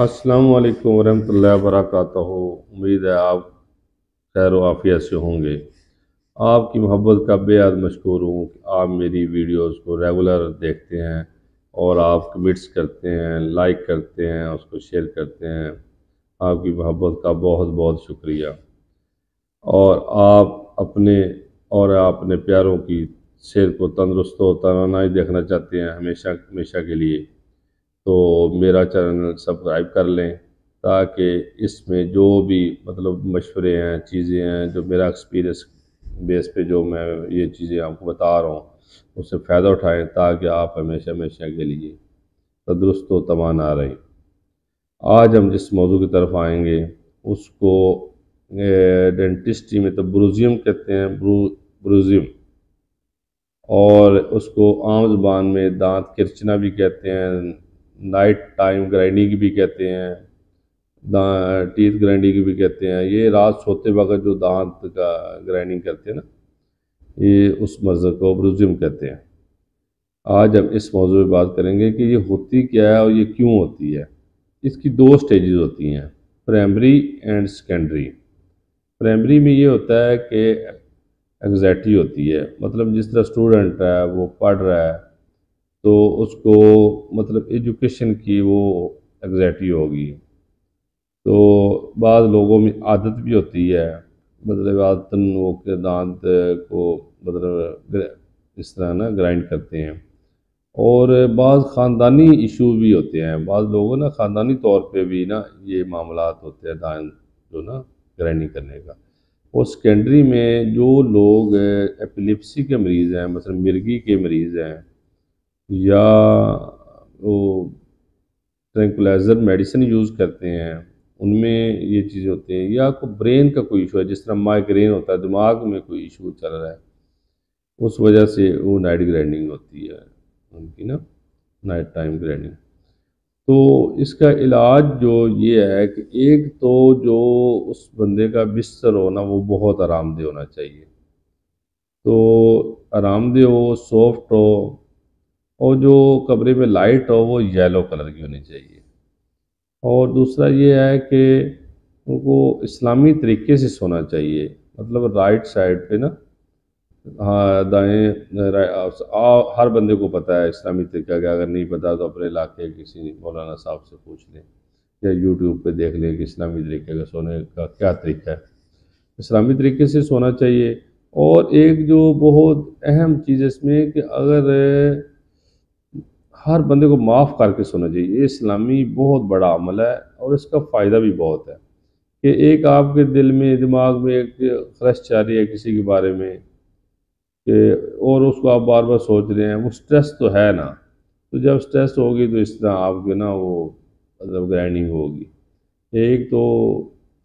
अस्सलाम वालेकुम वरहमतुल्लाहि वबरकत उम्मीद है आप खैर आफिया से होंगे आपकी मोहब्बत का बेहद मशहूर हूँ कि आप मेरी वीडियोस को रेगुलर देखते हैं और आप कमेंट्स करते हैं लाइक करते हैं उसको शेयर करते हैं आपकी मोहब्बत का बहुत बहुत शुक्रिया और आप अपने और अपने प्यारों की शेर को तंदुरुस्त और तराना ही देखना चाहते हैं हमेशा हमेशा के लिए तो मेरा चैनल सब्सक्राइब कर लें ताकि इसमें जो भी मतलब मशवरे हैं चीज़ें हैं जो मेरा एक्सपीरियंस बेस पे जो मैं ये चीज़ें आपको बता रहा हूँ उससे फ़ायदा उठाएं ताकि आप हमेशा हमेशा के लिए तंदरुस्त तो तमान आ रही आज हम जिस मौजू की तरफ आएंगे उसको डेंटिस्टी में तो ब्रूजियम कहते हैं ब्रूजियम और उसको आम जबान में दांत किरचना भी कहते हैं नाइट टाइम ग्राइंडिंग भी कहते हैं टीथ ग्राइंडिंग भी कहते हैं ये रात सोते वक्त जो दांत का ग्राइंडिंग करते हैं ना ये उस मर्ज को ब्रुजम कहते हैं आज हम इस मौजू पर बात करेंगे कि ये होती क्या है और ये क्यों होती है इसकी दो स्टेजेस होती हैं प्राइमरी एंड सेकेंडरी प्राइमरी में ये होता है कि एग्जैक्टी होती है मतलब जिस तरह स्टूडेंट है वो पढ़ रहा है तो उसको मतलब एजुकेशन की वो एग्जैक्टली होगी तो बाद लोगों में आदत भी होती है मतलब आदतन वो के दांत को मतलब इस तरह ना ग्राइंड करते हैं और बाद ख़ानदानी इशू भी होते हैं बाद लोगों ना ख़ानदानी तौर पे भी ना ये मामला होते हैं दान जो ना ग्राइंडिंग करने का और सेकेंडरी में जो लोग एपिलिप्सी के मरीज़ हैं मतलब मिर्गी के मरीज़ हैं या वो ट्रैंकुलाइज़र मेडिसिन यूज़ करते हैं उनमें ये चीज़ें होती हैं या आपको ब्रेन का कोई इशू है जिस तरह माइग्रेन होता है दिमाग में कोई इशू चल रहा है उस वजह से वो नाइट ग्राइंडिंग होती है उनकी ना नाइट टाइम ग्राइंडिंग तो इसका इलाज जो ये है कि एक तो जो उस बंदे का बिस्तर हो ना वो बहुत आरामदेह होना चाहिए तो आरामदेह हो सॉफ्ट हो और जो कमरे में लाइट हो वो येलो कलर की होनी चाहिए और दूसरा ये है कि उनको इस्लामी तरीके से सोना चाहिए मतलब राइट साइड पे ना हाँ दाएँ हर बंदे को पता है इस्लामी तरीका क्या अगर नहीं पता तो अपने इलाके किसी मौलाना साहब से पूछ लें या यूट्यूब पे देख लें कि इस्लामी तरीके का सोने का क्या तरीका है इस्लामी तरीके से सोना चाहिए और एक जो बहुत अहम चीज़ इसमें कि अगर हर बंदे को माफ़ करके सोना चाहिए ये इस्लामी बहुत बड़ा अमल है और इसका फ़ायदा भी बहुत है कि एक आपके दिल में दिमाग में एक ख्रश रही है किसी के बारे में कि और उसको आप बार बार सोच रहे हैं वो स्ट्रेस तो है ना तो जब स्ट्रेस होगी तो इस तरह आपके ना वो मतलब ग्राइंडिंग होगी एक तो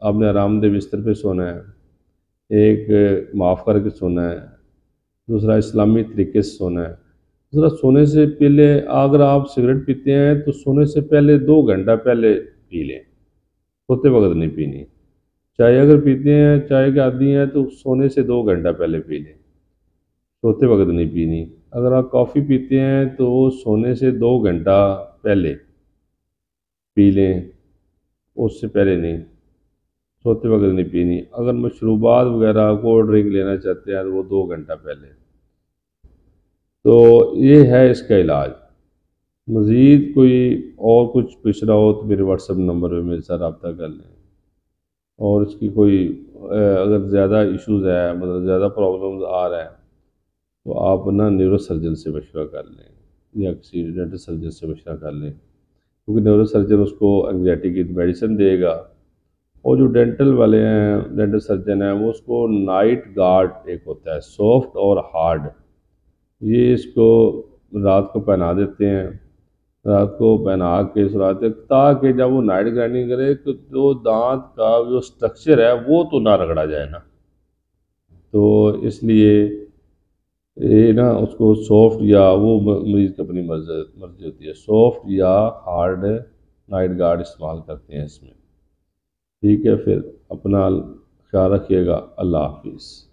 आपने आरामदेह बिस्तर पे सोना है एक माफ़ करके सोना है दूसरा इस्लामी तरीके से सोना है दूसरा सोने से पहले अगर आप सिगरेट पीते हैं तो सोने से पहले दो घंटा पहले पी लें सोते वक्त नहीं पीनी चाय अगर पीते हैं चाय के आदि हैं तो सोने से दो घंटा पहले पी लें सोते वक्त नहीं पीनी अगर आप कॉफ़ी पीते हैं तो सोने से दो घंटा पहले पी लें उससे पहले नहीं सोते वक्त नहीं पीनी अगर मशरूबात वगैरह कोल्ड ड्रिंक लेना चाहते हैं तो वो दो घंटा पहले तो ये है इसका इलाज मज़ीद कोई और कुछ पिछड़ा हो तो मेरे व्हाट्सअप नंबर पर मेरे साथ रबता कर लें और इसकी कोई अगर ज़्यादा इश्यूज है मतलब ज़्यादा प्रॉब्लम्स आ रहा है तो आप ना न्यूरो सर्जन से मशवरा कर लें या किसी डेंटल सर्जन से मशवरा कर लें क्योंकि न्यूरो सर्जन उसको एंगजाइटी की मेडिसिन देगा और जो डेंटल वाले हैं डेंटल सर्जन हैं वो उसको नाइट गार्ड एक होता है सॉफ्ट और हार्ड ये इसको रात को पहना देते हैं रात को पहना के इस ताकि जब वो नाइट ग्राइंडिंग करे तो जो दांत का जो स्ट्रक्चर है वो तो ना रगड़ा जाए ना तो इसलिए ये ना उसको सॉफ्ट या वो मरीज़ की अपनी मर्जी होती है सॉफ्ट या हार्ड नाइट गार्ड इस्तेमाल करते हैं इसमें ठीक है फिर अपना ख्याल रखिएगा अल्लाह हाफिज़